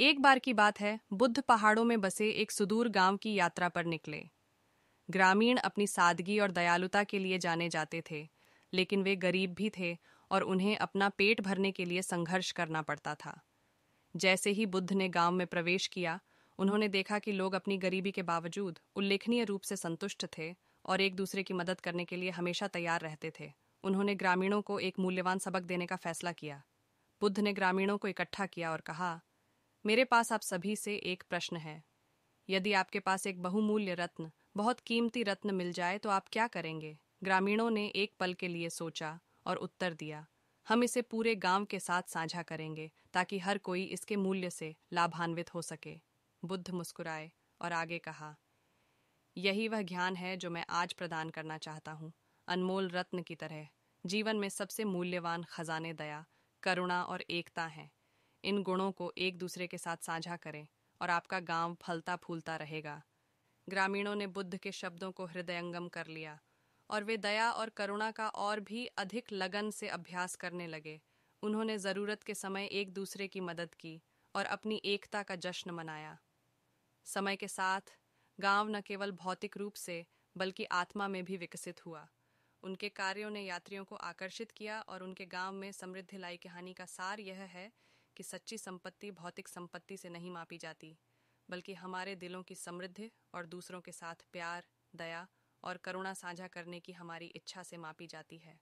एक बार की बात है बुद्ध पहाड़ों में बसे एक सुदूर गांव की यात्रा पर निकले ग्रामीण अपनी सादगी और दयालुता के लिए जाने जाते थे लेकिन वे गरीब भी थे और उन्हें अपना पेट भरने के लिए संघर्ष करना पड़ता था जैसे ही बुद्ध ने गांव में प्रवेश किया उन्होंने देखा कि लोग अपनी गरीबी के बावजूद उल्लेखनीय रूप से संतुष्ट थे और एक दूसरे की मदद करने के लिए हमेशा तैयार रहते थे उन्होंने ग्रामीणों को एक मूल्यवान सबक देने का फैसला किया बुद्ध ने ग्रामीणों को इकट्ठा किया और कहा मेरे पास आप सभी से एक प्रश्न है यदि आपके पास एक बहुमूल्य रत्न बहुत कीमती रत्न मिल जाए तो आप क्या करेंगे ग्रामीणों ने एक पल के लिए सोचा और उत्तर दिया हम इसे पूरे गांव के साथ साझा करेंगे ताकि हर कोई इसके मूल्य से लाभान्वित हो सके बुद्ध मुस्कुराए और आगे कहा यही वह ज्ञान है जो मैं आज प्रदान करना चाहता हूँ अनमोल रत्न की तरह जीवन में सबसे मूल्यवान खजाने दया करुणा और एकता हैं इन गुणों को एक दूसरे के साथ साझा करें और आपका गांव फलता फूलता रहेगा ग्रामीणों ने बुद्ध के शब्दों को हृदयंगम कर लिया और वे दया और करुणा का और भी अधिक लगन से अभ्यास करने लगे उन्होंने ज़रूरत के समय एक दूसरे की मदद की और अपनी एकता का जश्न मनाया समय के साथ गांव न केवल भौतिक रूप से बल्कि आत्मा में भी विकसित हुआ उनके कार्यों ने यात्रियों को आकर्षित किया और उनके गांव में समृद्धि लाई कहानी का सार यह है कि सच्ची संपत्ति भौतिक संपत्ति से नहीं मापी जाती बल्कि हमारे दिलों की समृद्धि और दूसरों के साथ प्यार दया और करुणा साझा करने की हमारी इच्छा से मापी जाती है